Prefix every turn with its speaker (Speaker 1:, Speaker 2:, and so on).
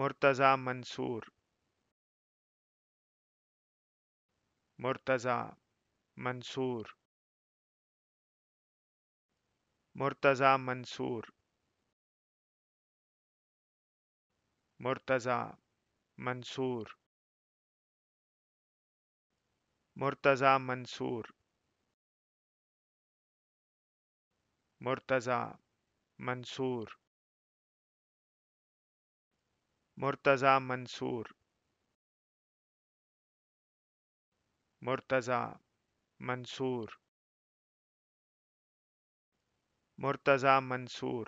Speaker 1: Murtaza Mansoor Murtaza Mansoor Murtaza Mansoor Murtaza Mansoor Murtaza Mansoor Murtaza Mansoor Murtaza Mansoor Murtaza Mansoor Murtaza Mansoor